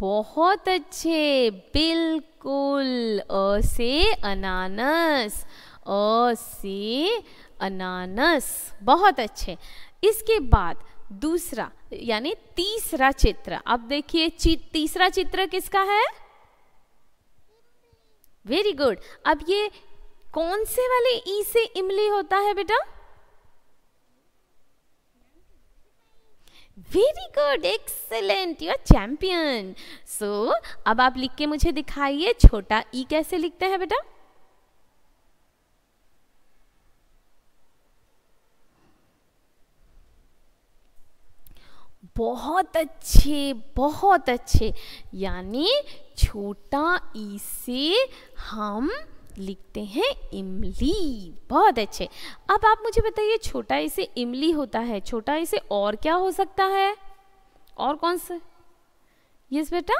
बहुत अच्छे बिल्कुल अ से अनानस अ से अनानस बहुत अच्छे इसके बाद दूसरा यानी तीसरा चित्र अब देखिए ची, तीसरा चित्र किसका है वेरी गुड अब ये कौन से वाले ई से इमली होता है बेटा very good excellent you are champion so अब आप लिख के मुझे दिखाइए छोटा ई e कैसे लिखते हैं बेटा बहुत अच्छे बहुत अच्छे यानी छोटा ई e से हम लिखते हैं इमली बहुत अच्छे अब आप मुझे बताइए छोटा इसे इमली होता है छोटा इसे और क्या हो सकता है और कौन सा यस बेटा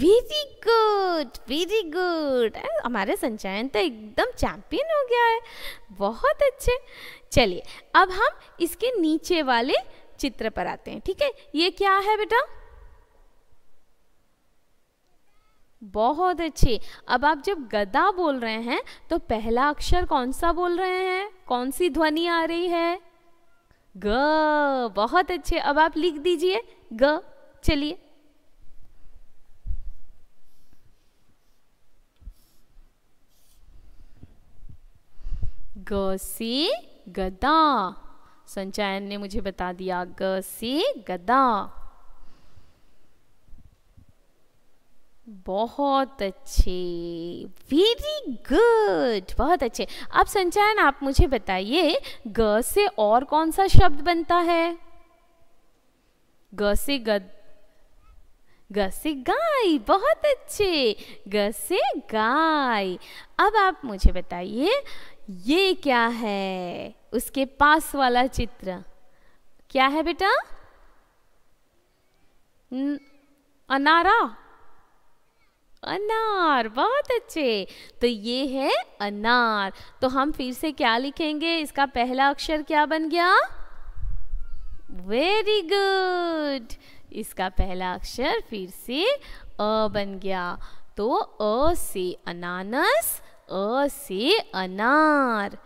वेरी गुड वेरी गुड हमारे संचयन तो एकदम चैंपियन हो गया है बहुत अच्छे चलिए अब हम इसके नीचे वाले चित्र पर आते हैं ठीक है ये क्या है बेटा बहुत अच्छे अब आप जब गदा बोल रहे हैं तो पहला अक्षर कौन सा बोल रहे हैं कौन सी ध्वनि आ रही है ग बहुत अच्छे अब आप लिख दीजिए ग चलिए ग से गदा संचायन ने मुझे बता दिया ग से गदा बहुत अच्छे वेरी गुड बहुत अच्छे अब संचयन आप मुझे बताइए ग से और कौन सा शब्द बनता है ग से गद ग से गाय बहुत अच्छे ग से गाय अब आप मुझे बताइए ये क्या है उसके पास वाला चित्र क्या है बेटा अनारा अनार बहुत अच्छे तो ये है अनार तो हम फिर से क्या लिखेंगे इसका पहला अक्षर क्या बन गया वेरी गुड इसका पहला अक्षर फिर से अ बन गया तो अ से अनानस अ से अनार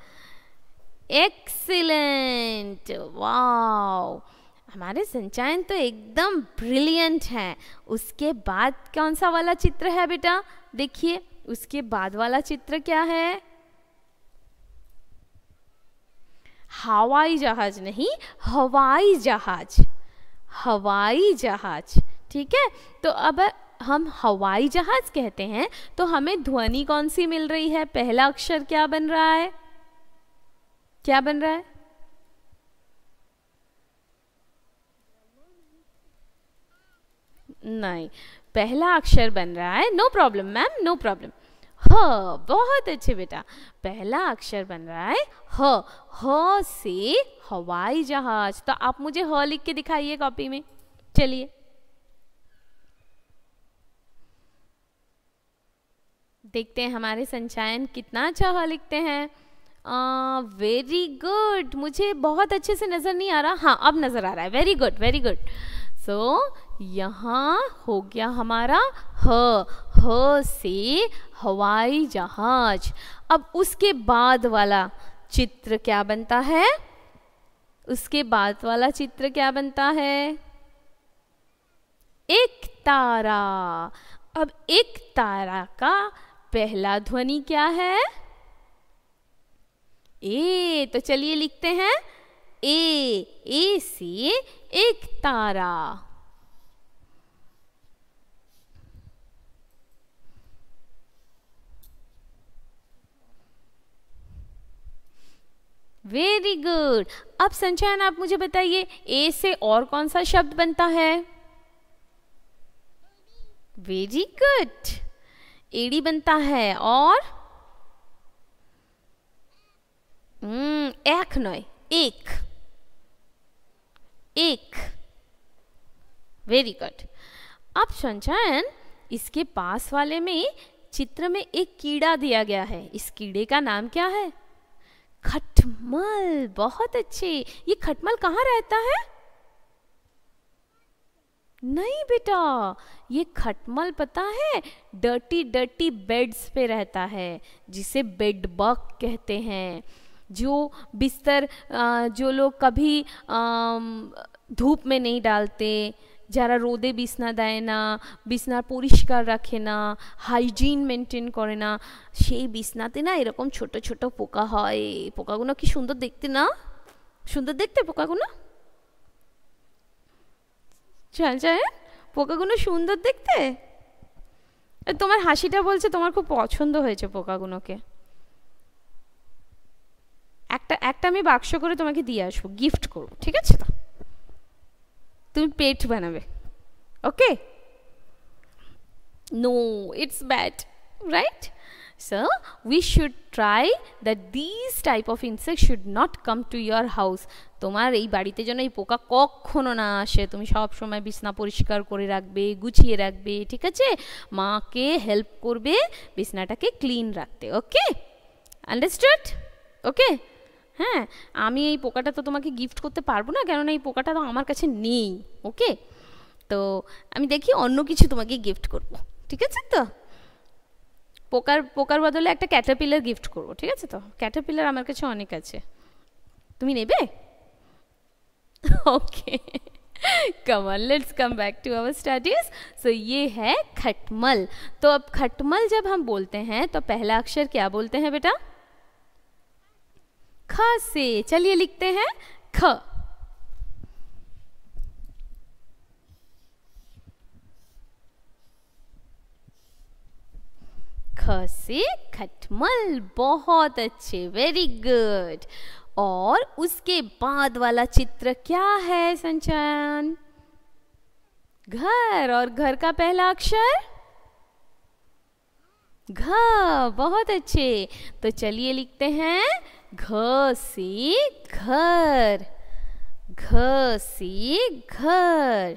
एक्सीलेंट वाओ हमारे संचयन तो एकदम ब्रिलियंट हैं उसके बाद कौन सा वाला चित्र है बेटा देखिए उसके बाद वाला चित्र क्या है हवाई जहाज नहीं हवाई जहाज हवाई जहाज ठीक है तो अब हम हवाई जहाज कहते हैं तो हमें ध्वनि कौन सी मिल रही है पहला अक्षर क्या बन रहा है क्या बन रहा है नहीं पहला अक्षर बन रहा है no problem ma'am no problem ह बहुत अच्छे बेटा पहला अक्षर बन रहा है ह ह से हवाई जहाज तो आप मुझे ह लिख के दिखाइए कॉपी में चलिए देखते हैं हमारे संचायन कितना अच्छा ह लिखते हैं वेरी uh, गुड मुझे बहुत अच्छे से नज़र नहीं आ रहा हाँ अब नज़र आ रहा है very good very good so यहाँ हो गया हमारा ह ह से हवाई जहाज अब उसके बाद वाला चित्र क्या बनता है उसके बाद वाला चित्र क्या बनता है एक तारा अब एक तारा का पहला ध्वनि क्या है ए तो चलिए लिखते हैं ए ए से एक तारा वेरी गुड अब संचयन आप मुझे बताइए ए से और कौन सा शब्द बनता है वेरी गुड एडी बनता है और हम्म, एक एक एक वेरी गुड अब संचयन इसके पास वाले में चित्र में एक कीड़ा दिया गया है इस कीड़े का नाम क्या है खट खटमल बहुत अच्छे ये खटमल कहाँ रहता है नहीं बेटा ये खटमल पता है डर्टी डर्टी बेड्स पे रहता है जिसे बेड बग कहते हैं जो बिस्तर जो लोग कभी धूप में नहीं डालते যারা রোদে বিছনা দেয় না বিছনার পরিষ্কার রাখে না হাইজিন মেনটেন করে না সেই বিছনাতে না এরকম ছোট ছোট পোকা হয় পোকাগুলো কি সুন্দর দেখতে না সুন্দর দেখতে পোকাগুলো চায় হ্যাঁ? পোকাগুলো সুন্দর দেখতে তোমার হাসিটা বলছে তোমার খুব পছন্দ হয়েছে পোকাগুলোকে একটা একটা আমি বাক্স করে তোমাকে দিয়ে আসবো গিফট করবো ঠিক আছে তা তুমি পেট বানাবে okay no it's bad right so we should try that this type of insect should not come to your house তোমার এই বাড়িতে যেন এই পোকা কখনো না আসে তুমি সব সময় বিছনা পরিষ্কার করে রাখবে গুছিয়ে রাখবে ঠিক আছে মাকে হেল্প করবে বিছনাটাকে ক্লিন রাখতে ওকে আন্ডারস্ট্যান্ড ওকে हां मैं ये पोकाटा तो तुम्हें गिफ्ट करते পারব না কারণ না এই পোকাটা তো আমার কাছে নেই ओके तो আমি দেখি অন্য কিছু তোমাকে गिफ्ट করব ঠিক আছে তো পোকার পোকার বদলে একটা ক্যাটাপিলার গিফট করব ঠিক আছে তো ক্যাটাপিলার আমার কাছে অনেক আছে তুমি নেবে ओके कमाल let's come back to our studies so ये है खटमल तो अब खटमल जब हम बोलते हैं तो पहला अक्षर क्या बोलते हैं बेटा ख से चलिए लिखते हैं ख ख से खटमल बहुत अच्छे वेरी गुड और उसके बाद वाला चित्र क्या है संचयन घर और घर का पहला अक्षर घ बहुत अच्छे तो चलिए लिखते हैं घ से घर घ से घर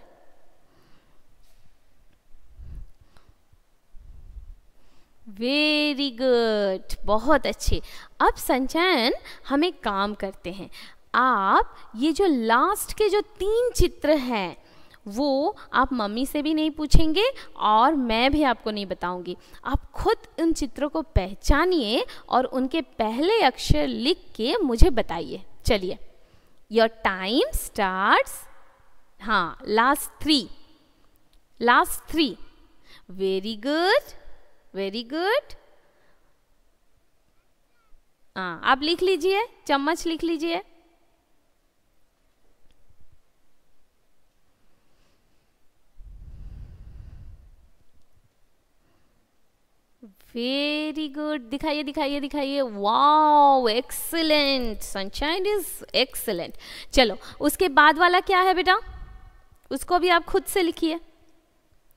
वेरी गुड बहुत अच्छे अब संचयन हम एक काम करते हैं आप ये जो लास्ट के जो तीन चित्र हैं वो आप मम्मी से भी नहीं पूछेंगे और मैं भी आपको नहीं बताऊंगी आप खुद उन चित्रों को पहचानिए और उनके पहले अक्षर लिख के मुझे बताइए चलिए योर टाइम स्टार्ट्स हाँ last three last three very good very good हाँ आप लिख लीजिए चम्मच लिख लीजिए वेरी गुड दिखाइए दिखाइए दिखाइए wow excellent sunshine is excellent चलो उसके बाद वाला क्या है बेटा उसको भी आप खुद से लिखिए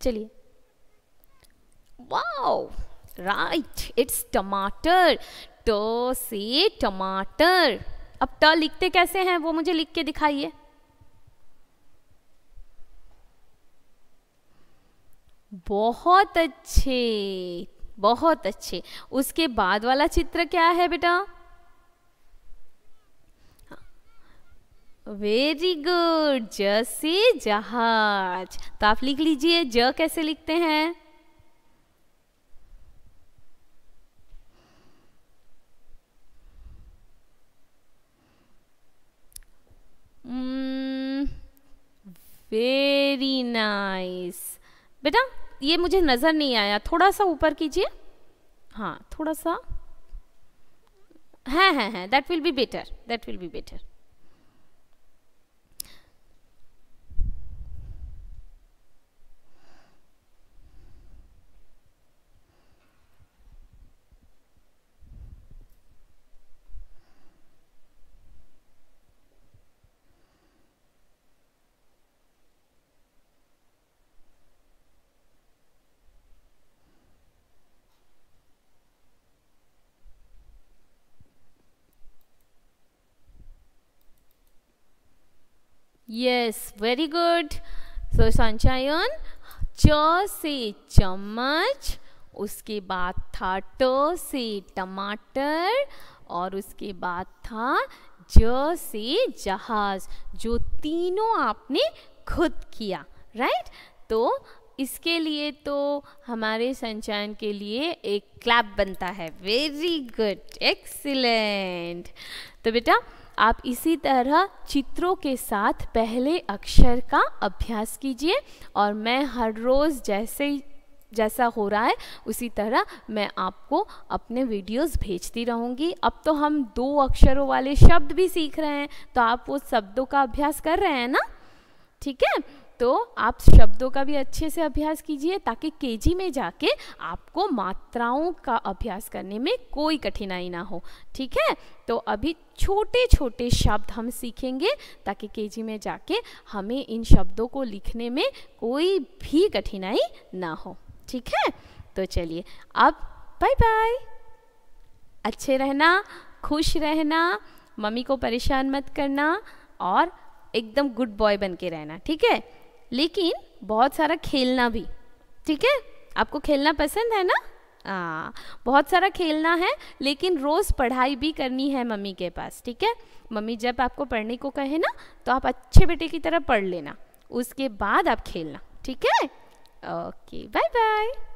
चलिए वाओ राइट इट्स टमाटर टो से टमाटर अब ट लिखते कैसे हैं वो मुझे लिख के दिखाइए बहुत अच्छे बहुत अच्छे उसके बाद वाला चित्र क्या है बेटा वेरी गुड ज से जहाज तो आप लिख लीजिए ज कैसे लिखते हैं वेरी hmm, नाइस बेटा ये मुझे नज़र नहीं आया थोड़ा सा ऊपर कीजिए हाँ थोड़ा सा हैं हैं हैं that will be better that will be better yes very good so संचयन च से चम्मच उसके बाद था ट से टमाटर और उसके बाद था ज से जहाज जो तीनों आपने खुद किया राइट तो इसके लिए तो हमारे संचयन के लिए एक क्लैप बनता है वेरी गुड एक्सीलेंट तो बेटा आप इसी तरह चित्रों के साथ पहले अक्षर का अभ्यास कीजिए और मैं हर रोज़ जैसे जैसा हो रहा है उसी तरह मैं आपको अपने वीडियोस भेजती रहूँगी अब तो हम दो अक्षरों वाले शब्द भी सीख रहे हैं तो आप वो शब्दों का अभ्यास कर रहे हैं ना ठीक है तो आप शब्दों का भी अच्छे से अभ्यास कीजिए ताकि केजी में जाके आपको मात्राओं का अभ्यास करने में कोई कठिनाई ना हो ठीक है तो अभी छोटे छोटे शब्द हम सीखेंगे ताकि केजी में जाके हमें इन शब्दों को लिखने में कोई भी कठिनाई ना हो ठीक है तो चलिए अब बाय बाय अच्छे रहना खुश रहना मम्मी को परेशान मत करना और एकदम गुड बॉय बन के रहना ठीक है लेकिन बहुत सारा खेलना भी ठीक है आपको खेलना पसंद है ना हाँ बहुत सारा खेलना है लेकिन रोज़ पढ़ाई भी करनी है मम्मी के पास ठीक है मम्मी जब आपको पढ़ने को कहे ना तो आप अच्छे बेटे की तरह पढ़ लेना उसके बाद आप खेलना ठीक है ओके बाय बाय